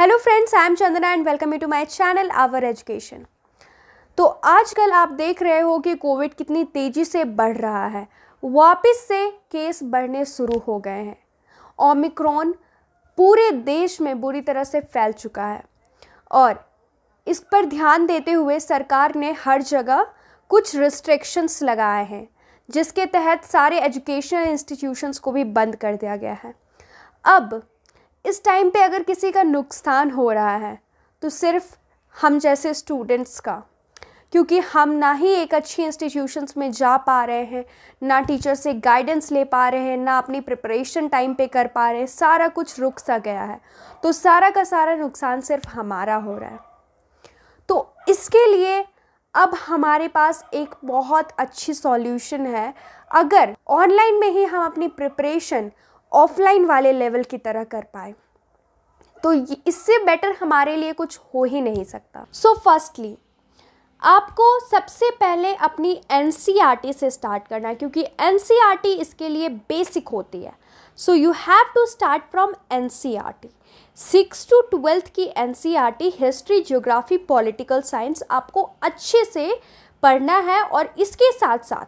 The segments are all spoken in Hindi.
hello friends I am Chandra and welcome you to my channel our education तो आजकल आप देख रहे हो कि कोविड कितनी तेज़ी से बढ़ रहा है वापस से केस बढ़ने शुरू हो गए हैं ओमिक्रॉन पूरे देश में बुरी तरह से फैल चुका है और इस पर ध्यान देते हुए सरकार ने हर जगह कुछ रिस्ट्रिक्शंस लगाए हैं जिसके तहत सारे एजुकेशनल इंस्टीट्यूशंस को भी बंद कर दिया गया है अब इस टाइम पे अगर किसी का नुकसान हो रहा है तो सिर्फ हम जैसे स्टूडेंट्स का क्योंकि हम ना ही एक अच्छी इंस्टीट्यूशंस में जा पा रहे हैं ना टीचर से गाइडेंस ले पा रहे हैं ना अपनी प्रिपरेशन टाइम पे कर पा रहे हैं सारा कुछ रुक सा गया है तो सारा का सारा नुकसान सिर्फ हमारा हो रहा है तो इसके लिए अब हमारे पास एक बहुत अच्छी सॉल्यूशन है अगर ऑनलाइन में ही हम अपनी प्रिपरेशन ऑफलाइन वाले लेवल की तरह कर पाए तो इससे बेटर हमारे लिए कुछ हो ही नहीं सकता सो so फर्स्टली आपको सबसे पहले अपनी एन e से स्टार्ट करना है क्योंकि एन e इसके लिए बेसिक होती है so you have to start from N C R T six to twelfth की N C R T history geography political science आपको अच्छे से पढ़ना है और इसके साथ साथ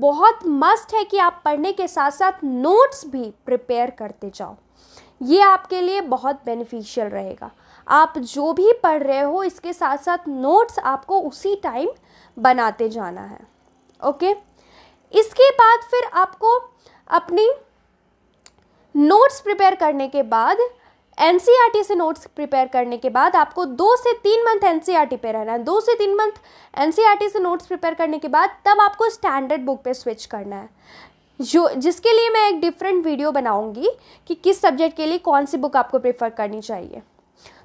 बहुत मस्ट है कि आप पढ़ने के साथ साथ नोट्स भी प्रिपेयर करते जाओ ये आपके लिए बहुत बेनिफिशियल रहेगा आप जो भी पढ़ रहे हो इसके साथ साथ नोट्स आपको उसी टाइम बनाते जाना है ओके इसके बाद फिर आपको अपनी नोट्स प्रिपेयर करने के बाद एन से नोट्स प्रिपेयर करने के बाद आपको दो से तीन मंथ एन पे रहना है दो से तीन मंथ एन से नोट्स प्रिपेयर करने के बाद तब आपको स्टैंडर्ड बुक पे स्विच करना है जो जिसके लिए मैं एक डिफरेंट वीडियो बनाऊंगी कि किस सब्जेक्ट के लिए कौन सी बुक आपको प्रेफर करनी चाहिए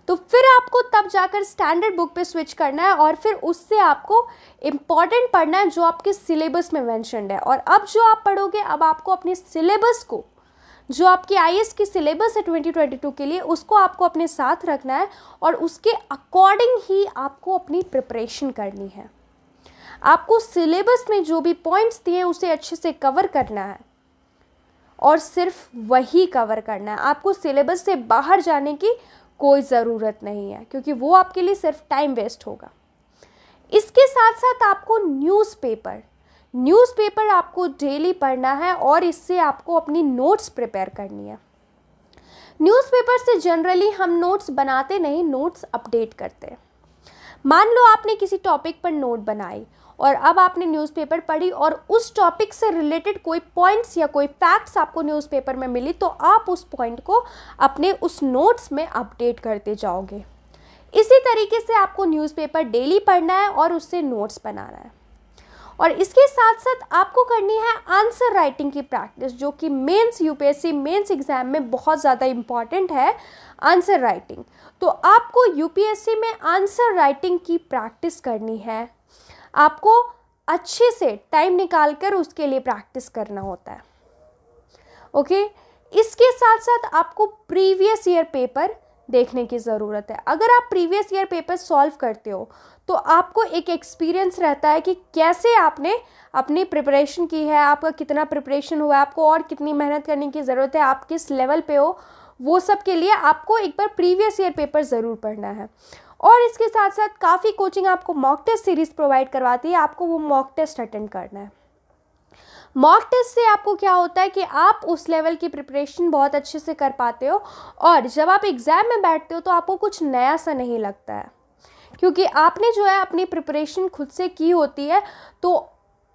तो फिर आपको तब जाकर स्टैंडर्ड बुक पे स्विच करना है और फिर उससे आपको इम्पॉर्टेंट पढ़ना है जो आपके सिलेबस में मैंशनड है और अब जो आप पढ़ोगे अब आपको अपने सिलेबस को जो आपके आई की सिलेबस है 2022 के लिए उसको आपको अपने साथ रखना है और उसके अकॉर्डिंग ही आपको अपनी प्रिपरेशन करनी है आपको सिलेबस में जो भी पॉइंट्स दिए उसे अच्छे से कवर करना है और सिर्फ वही कवर करना है आपको सिलेबस से बाहर जाने की कोई ज़रूरत नहीं है क्योंकि वो आपके लिए सिर्फ टाइम वेस्ट होगा इसके साथ साथ आपको न्यूज़पेपर न्यूज़पेपर आपको डेली पढ़ना है और इससे आपको अपनी नोट्स प्रिपेयर करनी है न्यूज़पेपर से जनरली हम नोट्स बनाते नहीं नोट्स अपडेट करते हैं मान लो आपने किसी टॉपिक पर नोट बनाई और अब आपने न्यूज़पेपर पढ़ी और उस टॉपिक से रिलेटेड कोई पॉइंट्स या कोई फैक्ट्स आपको न्यूज़पेपर में मिली तो आप उस पॉइंट को अपने उस नोट्स में अपडेट करते जाओगे इसी तरीके से आपको न्यूज़पेपर डेली पढ़ना है और उससे नोट्स बनाना है और इसके साथ साथ आपको करनी है आंसर राइटिंग की प्रैक्टिस जो कि मेंस यूपीएससी मेंस एग्ज़ाम में बहुत ज़्यादा इम्पॉर्टेंट है आंसर राइटिंग तो आपको यूपीएससी में आंसर राइटिंग की प्रैक्टिस करनी है आपको अच्छे से टाइम निकाल कर उसके लिए प्रैक्टिस करना होता है ओके इसके साथ साथ आपको प्रीवियस ईयर पेपर देखने की ज़रूरत है अगर आप प्रीवियस ईयर पेपर सॉल्व करते हो तो आपको एक एक्सपीरियंस रहता है कि कैसे आपने अपनी प्रिपरेशन की है आपका कितना प्रिपरेशन हुआ है आपको और कितनी मेहनत करने की ज़रूरत है आप किस लेवल पे हो वो सब के लिए आपको एक बार प्रीवियस ईयर पेपर ज़रूर पढ़ना है और इसके साथ साथ काफ़ी कोचिंग आपको मॉक टेस्ट सीरीज़ प्रोवाइड करवाती है आपको वो मॉक टेस्ट अटेंड करना है मॉक टेस्ट से आपको क्या होता है कि आप उस लेवल की प्रिपरेशन बहुत अच्छे से कर पाते हो और जब आप एग्ज़ाम में बैठते हो तो आपको कुछ नया सा नहीं लगता है क्योंकि आपने जो है अपनी प्रिपरेशन खुद से की होती है तो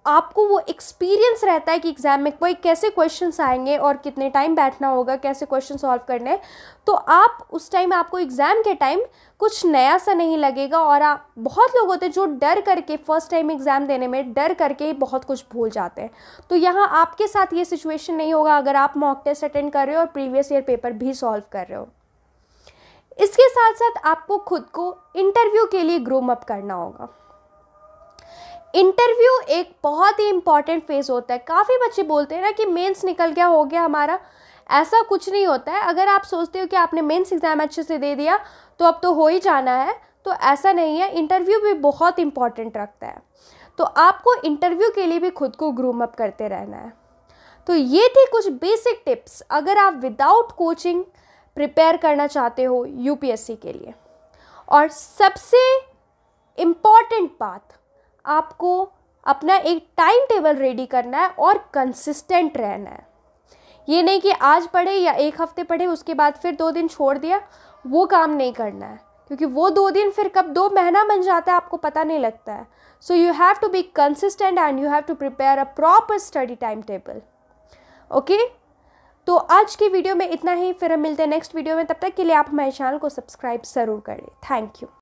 आपको वो एक्सपीरियंस रहता है कि एग्ज़ाम में कोई कैसे क्वेश्चन आएंगे और कितने टाइम बैठना होगा कैसे क्वेश्चन सॉल्व करने तो आप उस टाइम आपको एग्ज़ाम के टाइम कुछ नया सा नहीं लगेगा और आप बहुत लोग होते हैं जो डर करके फर्स्ट टाइम एग्ज़ाम देने में डर करके बहुत कुछ भूल जाते हैं तो यहाँ आपके साथ ये सिचुएशन नहीं होगा अगर आप मॉक टेस्ट अटेंड कर रहे हो और प्रीवियस ईयर पेपर भी सॉल्व कर रहे हो इसके साथ साथ आपको खुद को इंटरव्यू के लिए ग्रूम अप करना होगा इंटरव्यू एक बहुत ही इम्पॉर्टेंट फेज़ होता है काफ़ी बच्चे बोलते हैं ना कि मेंस निकल गया हो गया हमारा ऐसा कुछ नहीं होता है अगर आप सोचते हो कि आपने मेंस एग्ज़ाम अच्छे से दे दिया तो अब तो हो ही जाना है तो ऐसा नहीं है इंटरव्यू भी बहुत इंपॉर्टेंट रखता है तो आपको इंटरव्यू के लिए भी खुद को ग्रूम अप करते रहना है तो ये थी कुछ बेसिक टिप्स अगर आप विदाउट कोचिंग प्रिपेयर करना चाहते हो यूपीएससी के लिए और सबसे इम्पॉर्टेंट बात आपको अपना एक टाइम टेबल रेडी करना है और कंसिस्टेंट रहना है ये नहीं कि आज पढ़े या एक हफ्ते पढ़े उसके बाद फिर दो दिन छोड़ दिया वो काम नहीं करना है क्योंकि वो दो दिन फिर कब दो महीना बन जाता है आपको पता नहीं लगता है so you have to be consistent and you have to prepare a proper study time table okay तो आज की वीडियो में इतना ही फिर हम मिलते हैं नेक्स्ट वीडियो में तब तक के लिए आप हमारे चैनल को सब्सक्राइब ज़रूर करें थैंक यू